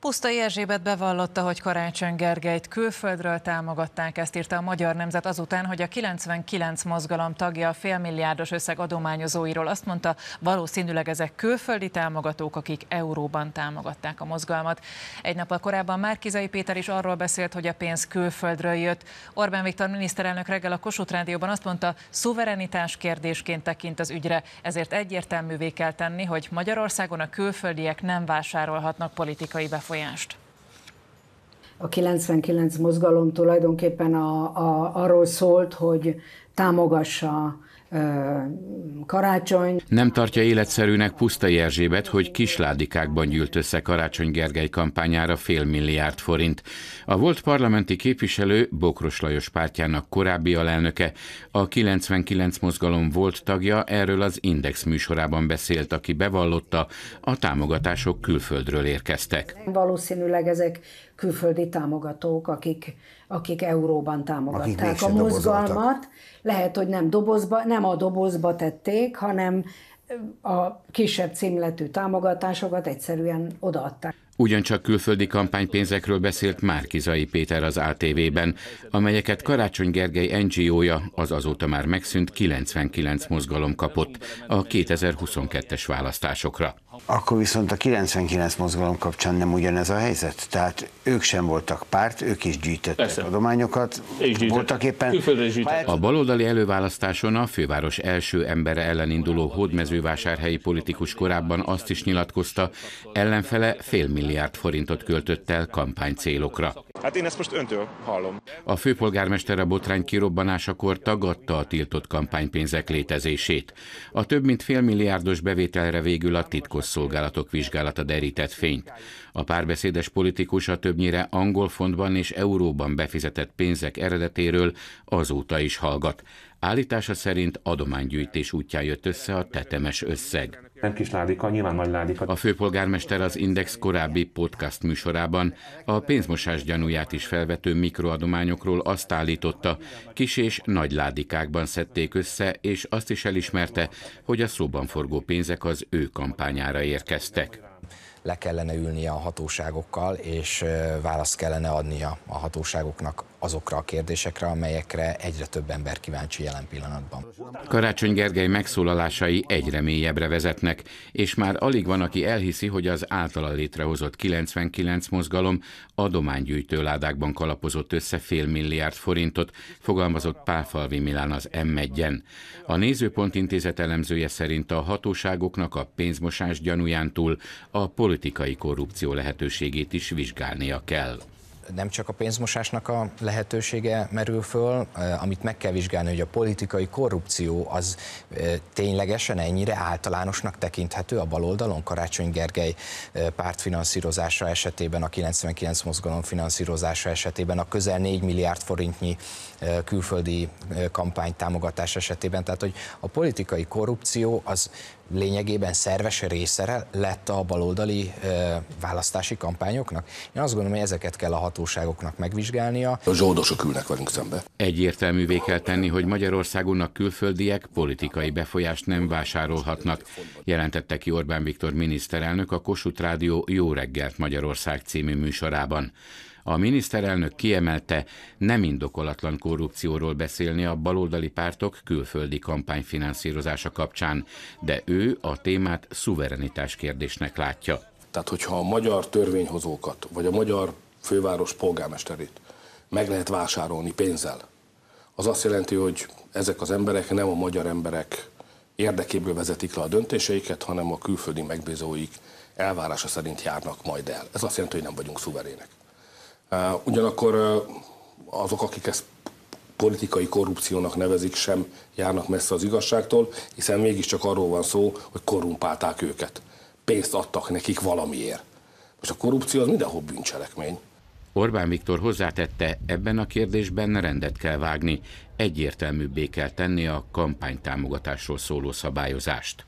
Pusztai Erzsébet bevallotta, hogy Karácsony Gergelyt külföldről támogatták, ezt írta a Magyar Nemzet azután, hogy a 99 mozgalom tagja a félmilliárdos összeg adományozóiról azt mondta, valószínűleg ezek külföldi támogatók, akik euróban támogatták a mozgalmat. Egy nap korábban Márkizai Péter is arról beszélt, hogy a pénz külföldről jött. Orbán Viktor miniszterelnök reggel a Kossuth Rádióban azt mondta, szuverenitás kérdésként tekint az ügyre, ezért egyértelművé kell tenni, hogy Magyarországon a külföldiek nem vásárolhatnak politikai befolyást befolyást? A 99 mozgalom tulajdonképpen a, a, arról szólt, hogy támogassa karácsony. Nem tartja életszerűnek Pusztai Erzsébet, hogy kisládikákban gyűlt össze Karácsony Gergely kampányára fél milliárd forint. A volt parlamenti képviselő Bokros Lajos pártjának korábbi alelnöke, a 99 mozgalom volt tagja, erről az Index műsorában beszélt, aki bevallotta, a támogatások külföldről érkeztek. Valószínűleg ezek külföldi támogatók, akik, akik euróban támogatták akik a mozgalmat. Dobozoltak. Lehet, hogy nem dobozba, nem nem a dobozba tették, hanem a kisebb címletű támogatásokat egyszerűen odaadták. Ugyancsak külföldi kampánypénzekről beszélt Márkizai Péter az ATV-ben, amelyeket Karácsony Gergely NGO-ja, az azóta már megszűnt 99 mozgalom kapott a 2022-es választásokra. Akkor viszont a 99 mozgalom kapcsán nem ugyanez a helyzet. Tehát ők sem voltak párt, ők is gyűjtöttek Persze. adományokat. Gyűjtött. Voltak éppen. Gyűjtött. A baloldali előválasztáson a főváros első embere ellen induló hódmezővásárhelyi politikus korábban azt is nyilatkozta, ellenfele fél milliárd forintot költött el kampány célokra. Hát én ezt most öntől hallom. A főpolgármester a botrány kirobbanásakor tagadta a tiltott kampánypénzek létezését. A több mint félmilliárdos bevételre végül a titkos szolgálatok vizsgálata derített fényt. A párbeszédes politikus a többnyire angol fontban és euróban befizetett pénzek eredetéről azóta is hallgat. Állítása szerint adománygyűjtés útján jött össze a tetemes összeg nem kis ládika, nyilván nagy ládika. A főpolgármester az Index korábbi podcast műsorában a pénzmosás gyanúját is felvető mikroadományokról azt állította, kis és nagy ládikákban szedték össze, és azt is elismerte, hogy a szóban forgó pénzek az ő kampányára érkeztek le kellene ülnie a hatóságokkal, és választ kellene adnia a hatóságoknak azokra a kérdésekre, amelyekre egyre több ember kíváncsi jelen pillanatban. Karácsony Gergely megszólalásai egyre mélyebbre vezetnek, és már alig van, aki elhiszi, hogy az általa létrehozott 99 mozgalom adománygyűjtő ládákban kalapozott össze fél milliárd forintot, fogalmazott Páfalvi Milán az M1-en. A Nézőpont intézet elemzője szerint a hatóságoknak a pénzmosás gyanúján túl a politikai korrupció lehetőségét is vizsgálnia kell nem csak a pénzmosásnak a lehetősége merül föl, amit meg kell vizsgálni, hogy a politikai korrupció az ténylegesen ennyire általánosnak tekinthető a baloldalon Karácsony Gergely pártfinanszírozása esetében, a 99 mozgalom finanszírozása esetében, a közel 4 milliárd forintnyi külföldi kampánytámogatás esetében. Tehát, hogy a politikai korrupció az lényegében szerves részere lett a baloldali választási kampányoknak. Én azt gondolom, hogy ezeket kell a hatóságoknak hatóságoknak megvizsgálnia. A zsoldosok ülnek velünk szembe. Egyértelművé kell tenni, hogy Magyarországon a külföldiek politikai befolyást nem vásárolhatnak, jelentette ki Orbán Viktor miniszterelnök a Kossuth Rádió Jó reggelt Magyarország című műsorában. A miniszterelnök kiemelte, nem indokolatlan korrupcióról beszélni a baloldali pártok külföldi kampányfinanszírozása kapcsán, de ő a témát szuverenitás kérdésnek látja. Tehát, hogyha a magyar törvényhozókat, vagy a magyar főváros polgármesterét meg lehet vásárolni pénzzel. Az azt jelenti, hogy ezek az emberek nem a magyar emberek érdekéből vezetik le a döntéseiket, hanem a külföldi megbízóik elvárása szerint járnak majd el. Ez azt jelenti, hogy nem vagyunk szuverének. Ugyanakkor azok, akik ezt politikai korrupciónak nevezik, sem járnak messze az igazságtól, hiszen mégiscsak arról van szó, hogy korrumpálták őket. Pénzt adtak nekik valamiért. Most a korrupció az mindenhol bűncselekmény. Orbán Viktor hozzátette, ebben a kérdésben rendet kell vágni, egyértelműbbé kell tenni a kampánytámogatásról szóló szabályozást.